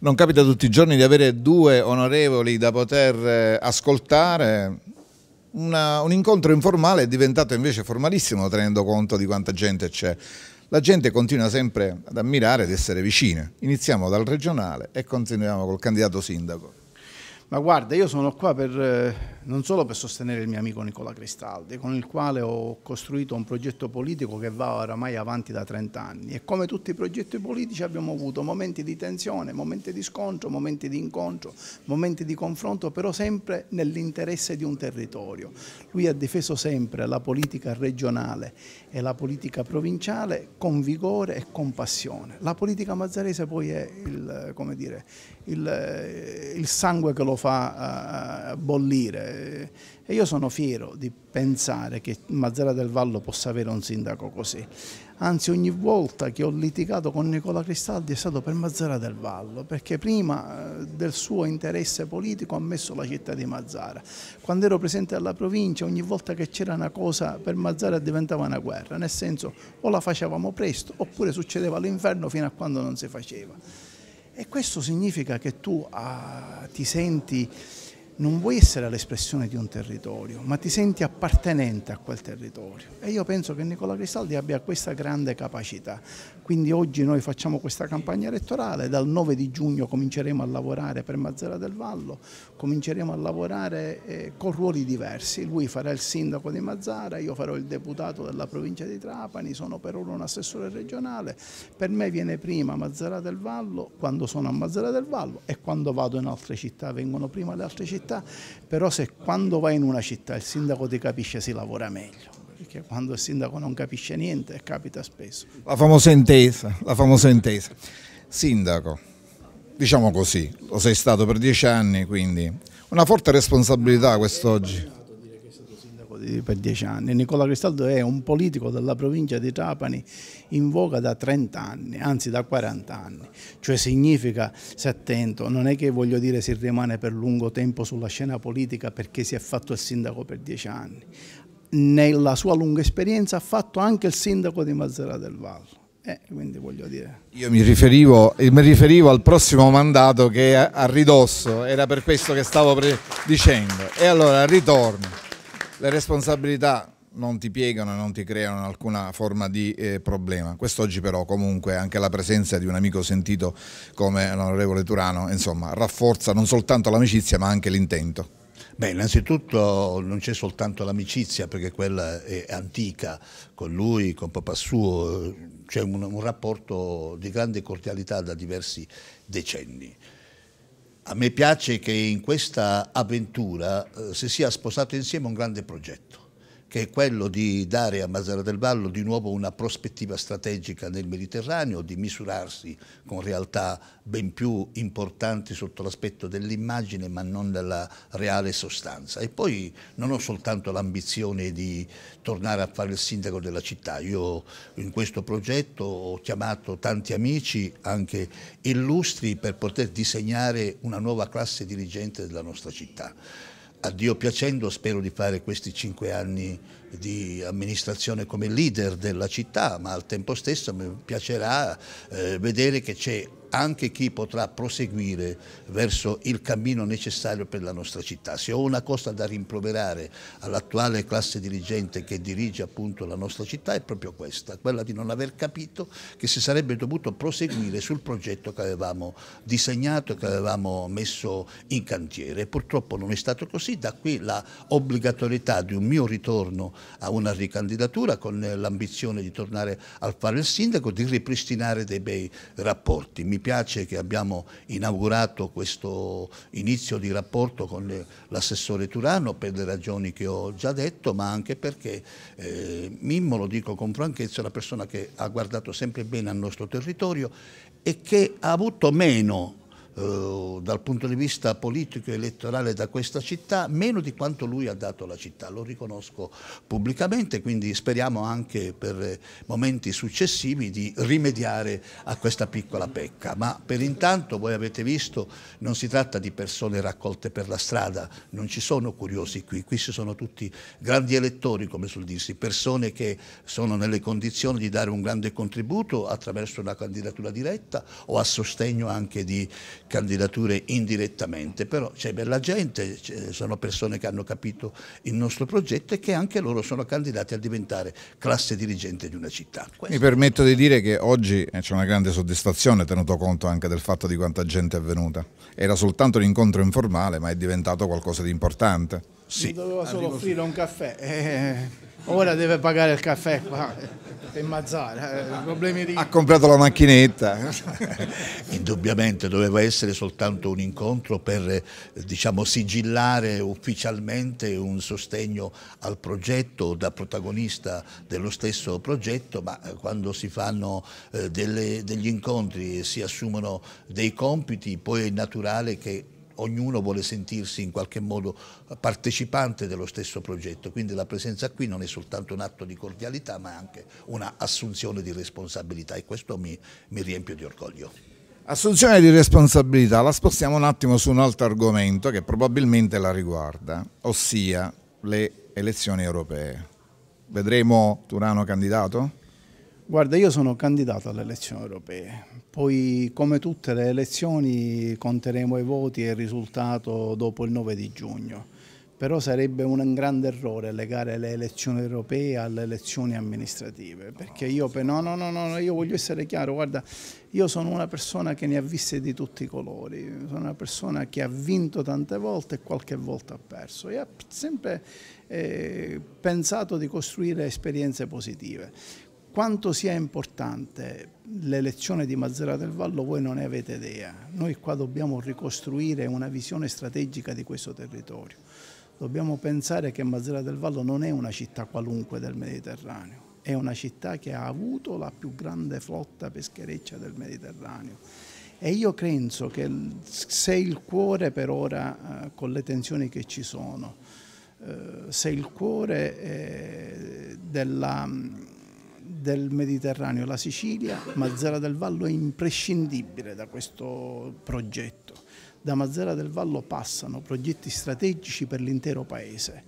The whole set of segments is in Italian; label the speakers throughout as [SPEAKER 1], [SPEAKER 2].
[SPEAKER 1] non capita tutti i giorni di avere due onorevoli da poter eh, ascoltare. Una, un incontro informale è diventato invece formalissimo tenendo conto di quanta gente c'è. La gente continua sempre ad ammirare ed essere vicina. Iniziamo dal regionale e continuiamo col candidato sindaco.
[SPEAKER 2] Ma guarda, io sono qua per eh, non solo per sostenere il mio amico Nicola Cristaldi, con il quale ho costruito un progetto politico che va oramai avanti da 30 anni e come tutti i progetti politici abbiamo avuto momenti di tensione, momenti di scontro, momenti di incontro, momenti di confronto, però sempre nell'interesse di un territorio. Lui ha difeso sempre la politica regionale e la politica provinciale con vigore e con passione. La politica mazzarese poi è il, dire, il, il sangue che lo fa eh, bollire e io sono fiero di pensare che Mazzara del Vallo possa avere un sindaco così. Anzi ogni volta che ho litigato con Nicola Cristaldi è stato per Mazzara del Vallo, perché prima eh, del suo interesse politico ha messo la città di Mazzara. Quando ero presente alla provincia ogni volta che c'era una cosa per Mazzara diventava una guerra, nel senso o la facevamo presto oppure succedeva l'inferno fino a quando non si faceva. E questo significa che tu ah, ti senti non vuoi essere l'espressione di un territorio, ma ti senti appartenente a quel territorio. E io penso che Nicola Cristaldi abbia questa grande capacità. Quindi oggi noi facciamo questa campagna elettorale, dal 9 di giugno cominceremo a lavorare per Mazzara del Vallo, cominceremo a lavorare eh, con ruoli diversi. Lui farà il sindaco di Mazzara, io farò il deputato della provincia di Trapani, sono per ora un assessore regionale. Per me viene prima Mazzara del Vallo quando sono a Mazzara del Vallo e quando vado in altre città vengono prima le altre città città, però se quando vai in una città il sindaco ti capisce si lavora meglio perché quando il sindaco non capisce niente capita spesso.
[SPEAKER 1] La famosa intesa, la famosa intesa. Sindaco, diciamo così, lo sei stato per dieci anni, quindi una forte responsabilità
[SPEAKER 2] quest'oggi per dieci anni. Nicola Cristaldo è un politico della provincia di Trapani in voga da 30 anni, anzi da 40 anni, cioè significa, se attento, non è che voglio dire si rimane per lungo tempo sulla scena politica perché si è fatto il sindaco per dieci anni. Nella sua lunga esperienza ha fatto anche il sindaco di Mazzara del Vallo. Eh, Io mi
[SPEAKER 1] riferivo, mi riferivo, al prossimo mandato che è a ridosso, era per questo che stavo dicendo. E allora ritorno. Le responsabilità non ti piegano e non ti creano alcuna forma di eh, problema. Quest'oggi però comunque anche la presenza di un amico sentito come
[SPEAKER 3] l'onorevole Turano insomma, rafforza non soltanto
[SPEAKER 1] l'amicizia ma anche l'intento.
[SPEAKER 3] Beh, innanzitutto non c'è soltanto l'amicizia, perché quella è antica, con lui, con papà suo, c'è un, un rapporto di grande cordialità da diversi decenni. A me piace che in questa avventura eh, si sia sposato insieme un grande progetto che è quello di dare a Masera del Vallo di nuovo una prospettiva strategica nel Mediterraneo, di misurarsi con realtà ben più importanti sotto l'aspetto dell'immagine ma non della reale sostanza. E poi non ho soltanto l'ambizione di tornare a fare il sindaco della città, io in questo progetto ho chiamato tanti amici, anche illustri, per poter disegnare una nuova classe dirigente della nostra città a Dio piacendo spero di fare questi cinque anni di amministrazione come leader della città, ma al tempo stesso mi piacerà eh, vedere che c'è anche chi potrà proseguire verso il cammino necessario per la nostra città. Se ho una cosa da rimproverare all'attuale classe dirigente che dirige appunto la nostra città è proprio questa, quella di non aver capito che si sarebbe dovuto proseguire sul progetto che avevamo disegnato, che avevamo messo in cantiere. Purtroppo non è stato così, da qui la obbligatorietà di un mio ritorno a una ricandidatura con l'ambizione di tornare al fare il sindaco, di ripristinare dei bei rapporti. Mi mi piace che abbiamo inaugurato questo inizio di rapporto con l'assessore Turano per le ragioni che ho già detto, ma anche perché eh, Mimmo, lo dico con franchezza, è una persona che ha guardato sempre bene al nostro territorio e che ha avuto meno eh, dal punto di vista politico e elettorale da questa città, meno di quanto lui ha dato alla città, lo riconosco pubblicamente, quindi speriamo anche per eh, momenti successivi di rimediare a questa piccola pecca. Ma per intanto, voi avete visto, non si tratta di persone raccolte per la strada, non ci sono curiosi qui, qui ci sono tutti grandi elettori, come sul dirsi, persone che sono nelle condizioni di dare un grande contributo attraverso una candidatura diretta o a sostegno anche di candidature indirettamente, però c'è bella gente, sono persone che hanno capito il nostro progetto e che anche loro sono candidati a diventare classe dirigente di una città.
[SPEAKER 1] Questo. Mi permetto di dire che oggi eh, c'è una grande soddisfazione tenuto conto anche del fatto di quanta gente è venuta. Era soltanto un incontro informale ma è diventato qualcosa di importante. Sì. Mi
[SPEAKER 2] doveva solo offrire un caffè. Eh ora deve pagare il caffè qua e
[SPEAKER 3] mazzare, eh, problemi di... Ha comprato la macchinetta. Indubbiamente doveva essere soltanto un incontro per eh, diciamo, sigillare ufficialmente un sostegno al progetto da protagonista dello stesso progetto, ma eh, quando si fanno delle, degli incontri e si assumono dei compiti, poi è naturale che ognuno vuole sentirsi in qualche modo partecipante dello stesso progetto, quindi la presenza qui non è soltanto un atto di cordialità ma anche un'assunzione di responsabilità e questo mi, mi riempie di orgoglio.
[SPEAKER 1] Assunzione di responsabilità, la spostiamo un attimo su un altro argomento che probabilmente la riguarda, ossia le elezioni europee. Vedremo Turano candidato?
[SPEAKER 2] Guarda, io sono candidato alle elezioni europee, poi come tutte le elezioni conteremo i voti e il risultato dopo il 9 di giugno, però sarebbe un grande errore legare le elezioni europee alle elezioni amministrative, perché io, no, no, no, no, io voglio essere chiaro, guarda, io sono una persona che ne ha viste di tutti i colori, sono una persona che ha vinto tante volte e qualche volta ha perso e ha sempre eh, pensato di costruire esperienze positive. Quanto sia importante l'elezione di Mazzara del Vallo voi non ne avete idea. Noi qua dobbiamo ricostruire una visione strategica di questo territorio. Dobbiamo pensare che Mazzara del Vallo non è una città qualunque del Mediterraneo, è una città che ha avuto la più grande flotta peschereccia del Mediterraneo. E io penso che se il cuore per ora, eh, con le tensioni che ci sono, eh, se il cuore eh, della del Mediterraneo, la Sicilia, Mazzara del Vallo è imprescindibile da questo progetto. Da Mazzara del Vallo passano progetti strategici per l'intero Paese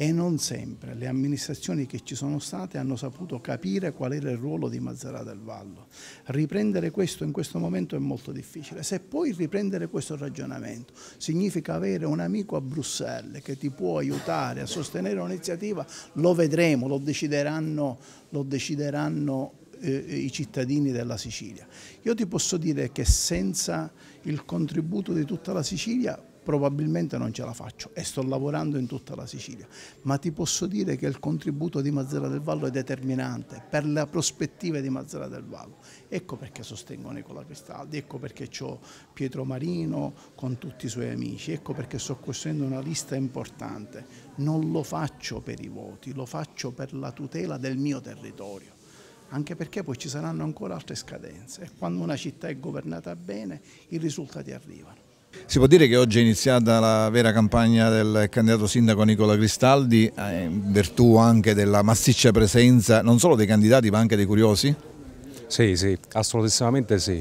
[SPEAKER 2] e non sempre le amministrazioni che ci sono state hanno saputo capire qual era il ruolo di Mazzara del Vallo. Riprendere questo in questo momento è molto difficile. Se puoi riprendere questo ragionamento significa avere un amico a Bruxelles che ti può aiutare a sostenere un'iniziativa, lo vedremo, lo decideranno, lo decideranno eh, i cittadini della Sicilia. Io ti posso dire che senza il contributo di tutta la Sicilia probabilmente non ce la faccio e sto lavorando in tutta la Sicilia, ma ti posso dire che il contributo di Mazzara del Vallo è determinante per la prospettiva di Mazzara del Vallo. Ecco perché sostengo Nicola Cristaldi, ecco perché ho Pietro Marino con tutti i suoi amici, ecco perché sto costruendo una lista importante. Non lo faccio per i voti, lo faccio per la tutela del mio territorio anche perché poi ci saranno ancora altre scadenze e quando una città è governata bene i risultati arrivano.
[SPEAKER 1] Si può dire che oggi è iniziata la vera campagna del candidato sindaco Nicola Cristaldi, eh, in virtù anche della massiccia presenza non solo dei candidati ma anche dei
[SPEAKER 4] curiosi? Sì, sì, assolutissimamente sì.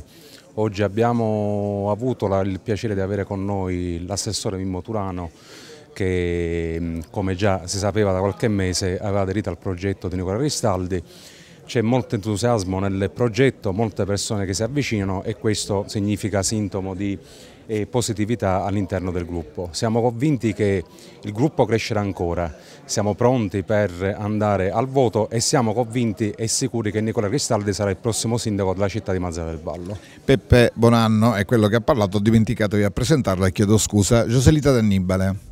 [SPEAKER 4] Oggi abbiamo avuto la, il piacere di avere con noi l'assessore Mimmo Turano che mm, come già si sapeva da qualche mese aveva aderito al progetto di Nicola Cristaldi c'è molto entusiasmo nel progetto, molte persone che si avvicinano e questo significa sintomo di e eh, positività all'interno del gruppo. Siamo convinti che il gruppo crescerà ancora, siamo pronti per andare al voto e siamo convinti e sicuri che Nicola Cristaldi sarà il prossimo sindaco della città di Mazzara del Vallo. Peppe Bonanno è quello che ha parlato,
[SPEAKER 1] ho dimenticato di presentarlo e chiedo scusa. Joselita D'Annibale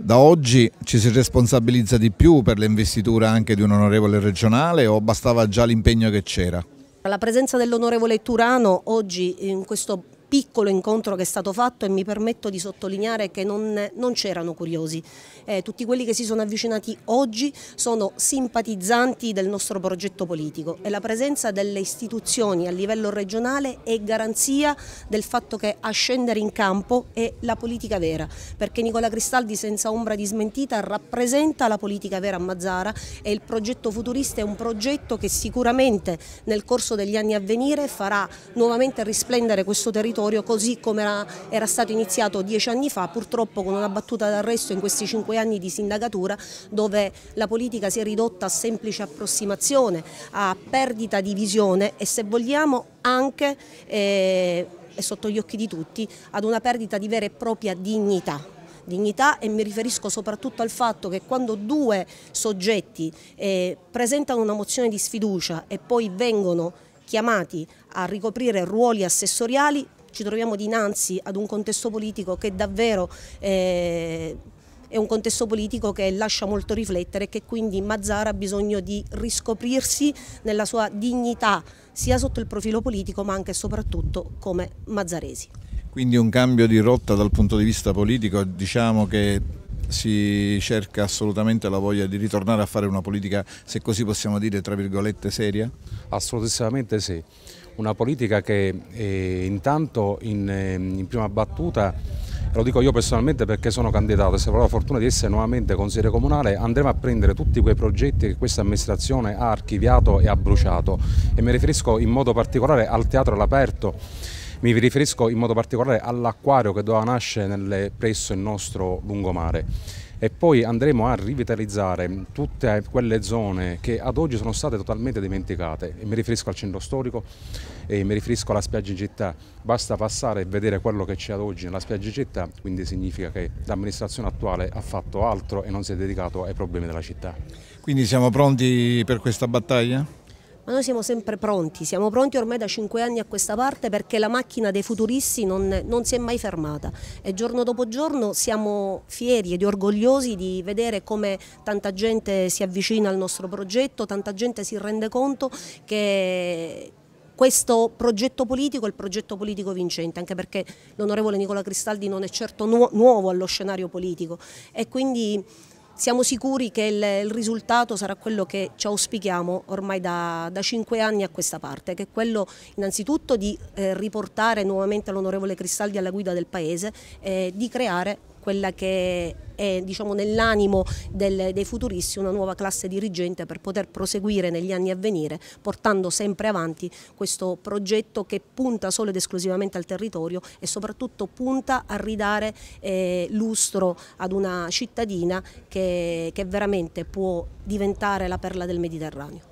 [SPEAKER 1] da oggi ci si responsabilizza di più per l'investitura anche di un onorevole regionale o bastava già l'impegno che c'era?
[SPEAKER 5] La presenza dell'onorevole Turano oggi in questo piccolo incontro che è stato fatto e mi permetto di sottolineare che non, non c'erano curiosi. Eh, tutti quelli che si sono avvicinati oggi sono simpatizzanti del nostro progetto politico e la presenza delle istituzioni a livello regionale è garanzia del fatto che a scendere in campo è la politica vera, perché Nicola Cristaldi senza ombra di smentita rappresenta la politica vera a Mazzara e il progetto futurista è un progetto che sicuramente nel corso degli anni a venire farà nuovamente risplendere questo territorio sanzionatorio così come era, era stato iniziato dieci anni fa purtroppo con una battuta d'arresto in questi cinque anni di sindacatura dove la politica si è ridotta a semplice approssimazione, a perdita di visione e se vogliamo anche eh, è sotto gli occhi di tutti ad una perdita di vera e propria dignità dignità e mi riferisco soprattutto al fatto che quando due soggetti eh, presentano una mozione di sfiducia e poi vengono chiamati a ricoprire ruoli assessoriali ci troviamo dinanzi ad un contesto politico che davvero eh, è un contesto politico che lascia molto riflettere e che quindi Mazzara ha bisogno di riscoprirsi nella sua dignità sia sotto il profilo politico ma anche e soprattutto come mazzaresi.
[SPEAKER 1] Quindi un cambio di rotta dal punto di vista politico, diciamo che si cerca assolutamente la voglia di ritornare a fare una politica, se così possiamo dire, tra virgolette seria?
[SPEAKER 4] Assolutamente sì una politica che eh, intanto in, eh, in, prima battuta, lo dico io personalmente perché sono candidato e se avrò la fortuna di essere nuovamente consigliere comunale, andremo a prendere tutti quei progetti che questa amministrazione ha archiviato e ha bruciato e mi riferisco in modo particolare al teatro all'aperto. Mi riferisco in modo particolare all'acquario che doveva nascere nelle, presso il nostro lungomare e poi andremo a rivitalizzare tutte quelle zone che ad oggi sono state totalmente dimenticate. E mi riferisco al centro storico e mi riferisco alla spiaggia in città. Basta passare e vedere quello che c'è ad oggi nella spiaggia in città, quindi significa che l'amministrazione attuale ha fatto altro e non si è dedicato ai problemi della città.
[SPEAKER 1] Quindi siamo pronti per questa battaglia?
[SPEAKER 5] ma noi siamo sempre pronti, siamo pronti ormai da cinque anni a questa parte perché la macchina dei futuristi non, non si è mai fermata e giorno dopo giorno siamo fieri ed orgogliosi di vedere come tanta gente si avvicina al nostro progetto, tanta gente si rende conto che questo progetto politico è il progetto politico vincente, anche perché l'onorevole Nicola Cristaldi non è certo nuovo allo scenario politico e quindi siamo sicuri che il, il, risultato sarà quello che ci auspichiamo ormai da, da cinque anni a questa parte, che è quello innanzitutto di eh, riportare nuovamente l'onorevole Cristaldi alla guida del Paese e eh, di creare quella che è diciamo, nell'animo dei futuristi una nuova classe dirigente per poter proseguire negli anni a venire portando sempre avanti questo progetto che punta solo ed esclusivamente al territorio e soprattutto punta a ridare eh, lustro ad una cittadina che, che veramente può diventare la perla del Mediterraneo.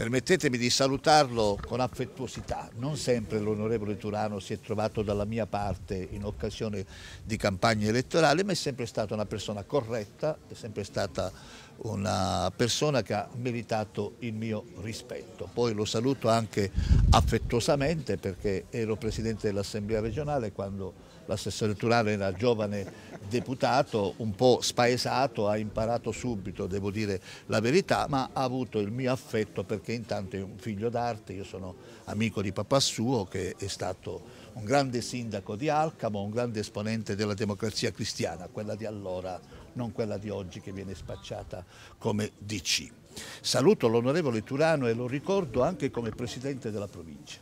[SPEAKER 3] Permettetemi di salutarlo con affettuosità. Non sempre l'onorevole Turano si è trovato dalla mia parte in occasione di campagna elettorale, ma è sempre stata una persona corretta, è sempre stata una persona che ha meritato il mio rispetto. Poi lo saluto anche affettuosamente perché ero presidente dell'Assemblea regionale quando l'assessore Turano era giovane deputato, un po' spaesato, ha imparato subito, devo dire la verità, ma ha avuto il mio affetto perché intanto è un figlio d'arte, io sono amico di papà suo che è stato un grande sindaco di Alcamo, un grande esponente della democrazia cristiana, quella di allora non quella di oggi che viene spacciata come DC. Saluto l'onorevole Turano e lo ricordo anche come presidente della provincia.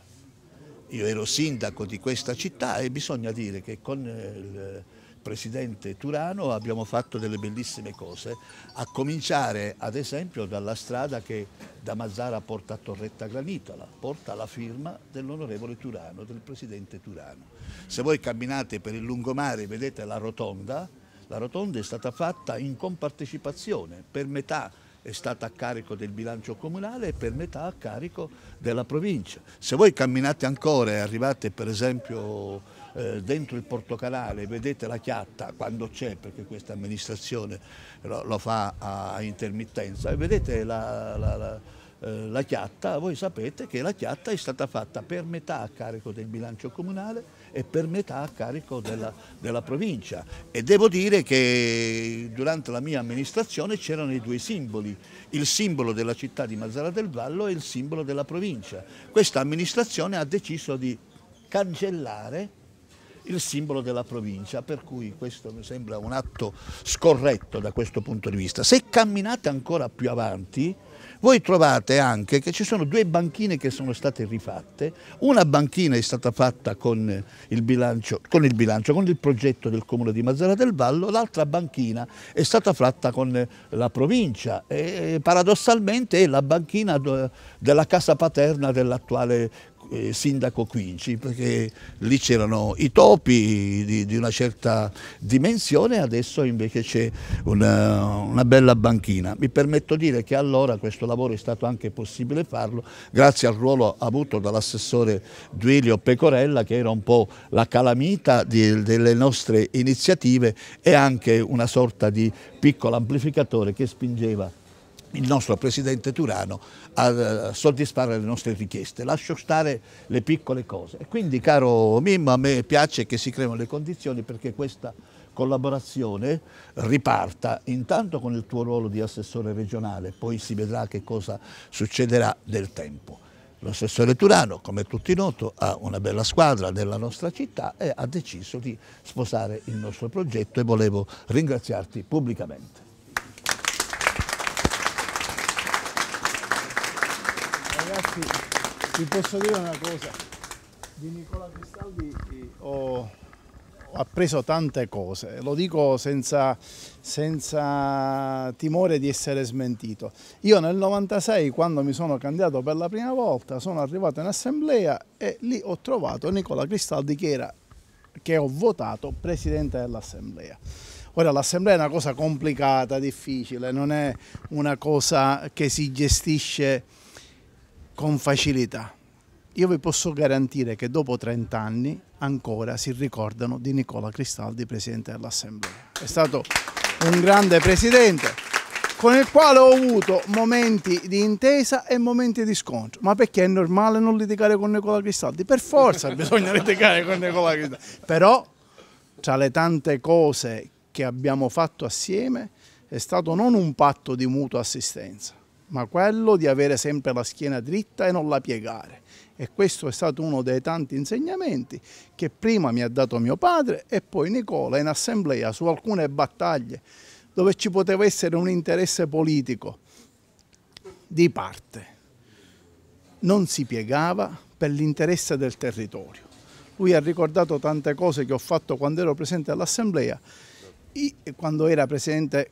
[SPEAKER 3] Io ero sindaco di questa città e bisogna dire che con eh, il presidente Turano abbiamo fatto delle bellissime cose, a cominciare ad esempio dalla strada che da Mazzara porta a Torretta Granitola, porta la firma dell'onorevole Turano, del presidente Turano. Se voi camminate per il lungomare e vedete la rotonda, la rotonda è stata fatta in compartecipazione, per metà è stata a carico del bilancio comunale e per metà a carico della provincia. Se voi camminate ancora e arrivate per esempio eh, dentro il portocanale, vedete la chiatta quando c'è, perché questa amministrazione lo, lo fa a, a intermittenza, e vedete la, la, la eh, la chiatta, voi sapete che la chiatta è stata fatta per metà a carico del bilancio comunale e per metà a carico della, della provincia e devo dire che durante la mia amministrazione c'erano i due simboli, il simbolo della città di Mazzara del Vallo e il simbolo della provincia. Questa amministrazione ha deciso di cancellare il simbolo della provincia, per cui questo mi sembra un atto scorretto da questo punto di vista. Se camminate ancora più avanti, voi trovate anche che ci sono due banchine che sono state rifatte, una banchina è stata fatta con il bilancio, con il, bilancio, con il progetto del comune di Mazzara del Vallo, l'altra banchina è stata fatta con la provincia e paradossalmente è la banchina della casa paterna dell'attuale eh, sindaco Quinci, perché lì c'erano i topi di, di, una certa dimensione, e adesso invece c'è una, una, bella banchina. Mi permetto di dire che allora questo lavoro è stato anche possibile farlo grazie al ruolo avuto dall'assessore Duilio Pecorella, che era un po' la calamita di, delle nostre iniziative e anche una sorta di piccolo amplificatore che spingeva il nostro presidente Turano a eh, soddisfare le nostre richieste. Lascio stare le piccole cose. E quindi, caro Mimmo, a me piace che si creino le condizioni perché questa collaborazione riparta intanto con il tuo ruolo di assessore regionale, poi si vedrà che cosa succederà nel tempo. L'assessore Turano, come tutti noto, ha una bella squadra nella nostra città e ha deciso di sposare il nostro progetto e volevo ringraziarti pubblicamente.
[SPEAKER 2] Ragazzi, vi posso dire una cosa, di Nicola Cristaldi eh, ho, appreso tante cose, lo dico senza, senza timore di essere smentito. Io nel 96, quando mi sono candidato per la prima volta, sono arrivato in assemblea e lì ho trovato Nicola Cristaldi che era che ho votato presidente dell'Assemblea. Ora l'Assemblea è una cosa complicata, difficile, non è una cosa che si gestisce con facilità. Io vi posso garantire che dopo 30 anni ancora si ricordano di Nicola Cristaldi, presidente dell'Assemblea. È stato un grande presidente con il quale ho avuto momenti di intesa e momenti di scontro. Ma perché è normale non litigare con Nicola Cristaldi? Per forza bisogna litigare con Nicola Cristaldi. Però tra le tante cose che abbiamo fatto assieme è stato non un patto di mutua assistenza, ma quello di avere sempre la schiena dritta e non la piegare. E questo è stato uno dei tanti insegnamenti che prima mi ha dato mio padre e poi Nicola in assemblea su alcune battaglie dove ci poteva essere un interesse politico di parte. Non si piegava per l'interesse del territorio. Lui ha ricordato tante cose che ho fatto quando ero presente all'assemblea quando,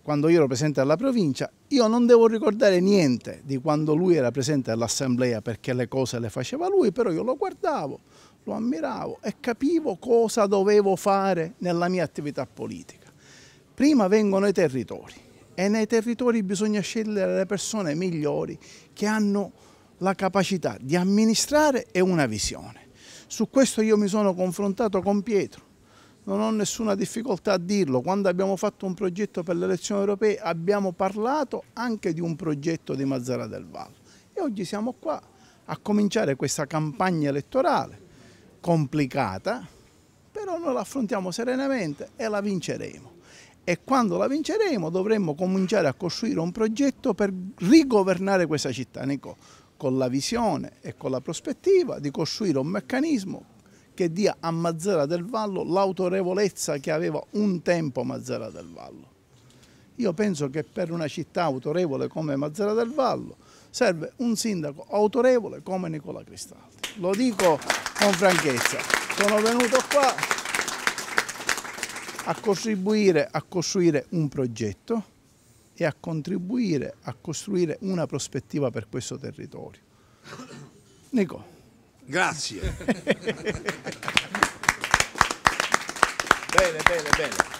[SPEAKER 2] quando io ero presidente della provincia, io non devo ricordare niente di quando lui era presidente dell'assemblea perché le cose le faceva lui, però io lo guardavo, lo ammiravo e capivo cosa dovevo fare nella mia attività politica. Prima vengono i territori e nei territori bisogna scegliere le persone migliori che hanno la capacità di amministrare e una visione. Su questo io mi sono confrontato con Pietro non ho nessuna difficoltà a dirlo, quando abbiamo fatto un progetto per le elezioni europee abbiamo parlato anche di un progetto di Mazzara del Vallo e oggi siamo qua a cominciare questa campagna elettorale complicata, però noi la affrontiamo serenamente e la vinceremo. E quando la vinceremo dovremmo cominciare a costruire un progetto per rigovernare questa città, Nico, con la visione e con la prospettiva di costruire un meccanismo che dia a Mazzara del Vallo l'autorevolezza che aveva un tempo Mazzara del Vallo. Io penso che per una città autorevole come Mazzara del Vallo serve un sindaco autorevole come Nicola Cristaldi. Lo dico con franchezza. Sono venuto qua a contribuire a costruire un progetto e a contribuire a costruire una prospettiva per questo territorio. Nicola.
[SPEAKER 5] Grazie.
[SPEAKER 3] bene, bene, bene.